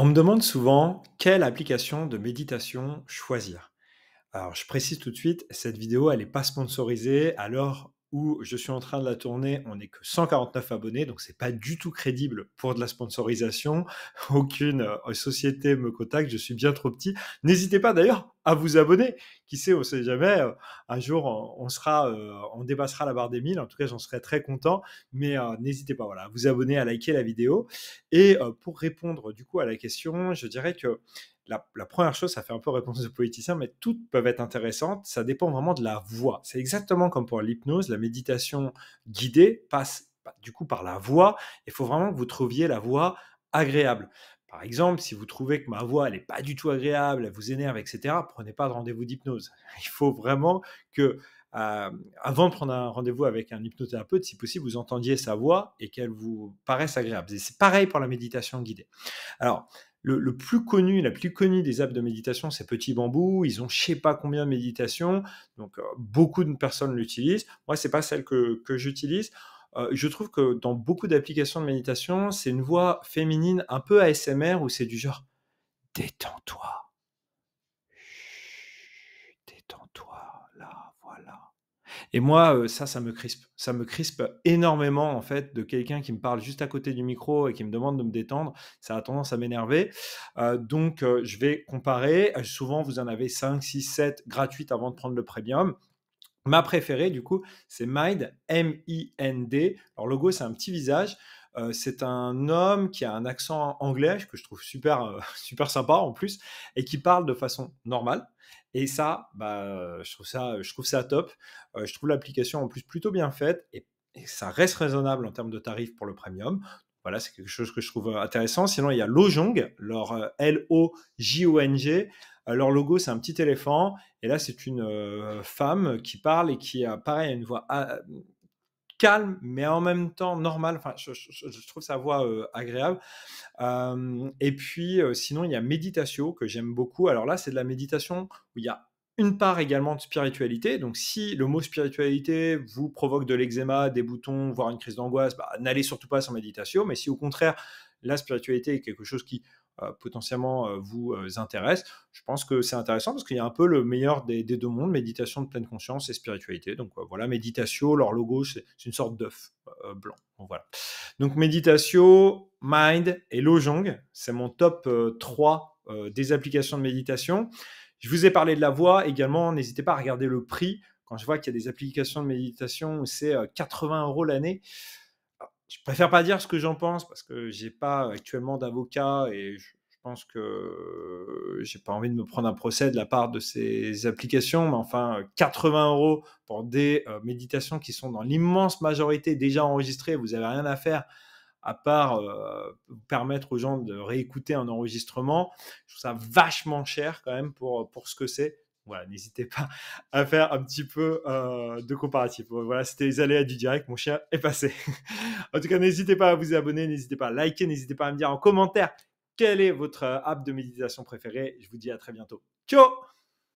On me demande souvent quelle application de méditation choisir. Alors, je précise tout de suite, cette vidéo, elle n'est pas sponsorisée, alors où je suis en train de la tourner, on n'est que 149 abonnés, donc c'est pas du tout crédible pour de la sponsorisation. Aucune euh, société me contacte, je suis bien trop petit. N'hésitez pas d'ailleurs à vous abonner. Qui sait, on sait jamais. Euh, un jour, on sera, euh, on dépassera la barre des 1000. En tout cas, j'en serais très content. Mais n'hésitez pas, voilà, à vous abonner, à liker la vidéo. Et pour répondre du coup à la question, je dirais que la, première chose, ça fait un peu réponse de politicien, mais toutes peuvent être intéressantes. Ça dépend vraiment de la voix. C'est exactement comme pour l'hypnose, la méditation guidée passe bah, du coup par la voix. Il faut vraiment que vous trouviez la voix agréable. Par exemple, si vous trouvez que ma voix, n'est pas du tout agréable, elle vous énerve, etc., prenez pas de rendez-vous d'hypnose. Il faut vraiment que, euh, avant de prendre un rendez-vous avec un hypnothérapeute, si possible, vous entendiez sa voix et qu'elle vous paraisse agréable. C'est pareil pour la méditation guidée. Alors, le, plus connu, la plus connue des apps de méditation, c'est Petit Bambou. Ils ont je sais pas combien de méditations, donc euh, beaucoup de personnes l'utilisent. Moi, c'est pas celle que, j'utilise. Euh, je trouve que dans beaucoup d'applications de méditation, c'est une voix féminine un peu ASMR où c'est du genre détends-toi, détends-toi, là, voilà. Et moi, euh, ça, ça me crispe. Ça me crispe énormément, en fait, de quelqu'un qui me parle juste à côté du micro et qui me demande de me détendre. Ça a tendance à m'énerver. Euh, donc, euh, je vais comparer. souvent, vous en avez 5, 6, 7 gratuites avant de prendre le premium. Ma préférée, du coup, c'est Mind, M-I-N-D. Leur logo, c'est un petit visage c'est un homme qui a un accent anglais que je trouve super, super sympa en plus et qui parle de façon normale. Et ça, bah, je, trouve ça je trouve ça top. Euh, je trouve l'application en plus plutôt bien faite et, ça reste raisonnable en termes de tarifs pour le premium. Voilà, c'est quelque chose que je trouve euh, intéressant. Sinon, il y a Lojong, leur euh, L-O-J-O-N-G. Leur logo, c'est un petit éléphant. Et là, c'est une femme qui parle et qui a, pareil, une voix ah, calme, mais en même temps normal. Enfin, je, trouve sa voix euh, agréable. et puis, euh, sinon, il y a méditation que j'aime beaucoup. Alors là, c'est de la méditation où il y a une part également de spiritualité. Donc, si le mot spiritualité vous provoque de l'eczéma, des boutons, voire une crise d'angoisse, bah, n'allez surtout pas sans méditation. Mais si au contraire, la spiritualité est quelque chose qui euh, potentiellement euh, vous euh, intéresse. Je pense que c'est intéressant parce qu'il y a un peu le meilleur des, deux mondes, méditation de pleine conscience et spiritualité. Donc voilà, Meditatio, leur logo, c'est une sorte d'œuf blanc. Donc, voilà. Donc Meditatio, Mind et Lojong, c'est mon top 3 des applications de méditation. Je vous ai parlé de la voix également, n'hésitez pas à regarder le prix. Quand je vois qu'il y a des applications de méditation c'est 80 euros l'année, je préfère pas dire ce que j'en pense parce que j'ai pas actuellement d'avocat et je, pense que euh, j'ai pas envie de me prendre un procès de la part de ces applications, mais enfin 80 euh, euros pour des euh, méditations qui sont dans l'immense majorité déjà enregistrées, vous n'avez rien à faire à part permettre aux gens de réécouter un enregistrement. Je trouve ça vachement cher quand même pour, pour ce que c'est. Voilà, n'hésitez pas à faire un petit peu euh, de comparatif. Voilà, c'était les aléas du direct. Mon chien est passé. en tout cas, n'hésitez pas à vous abonner, n'hésitez pas à liker, n'hésitez pas à me dire en commentaire quelle est votre euh, app de méditation préférée. Je vous dis à très bientôt. Ciao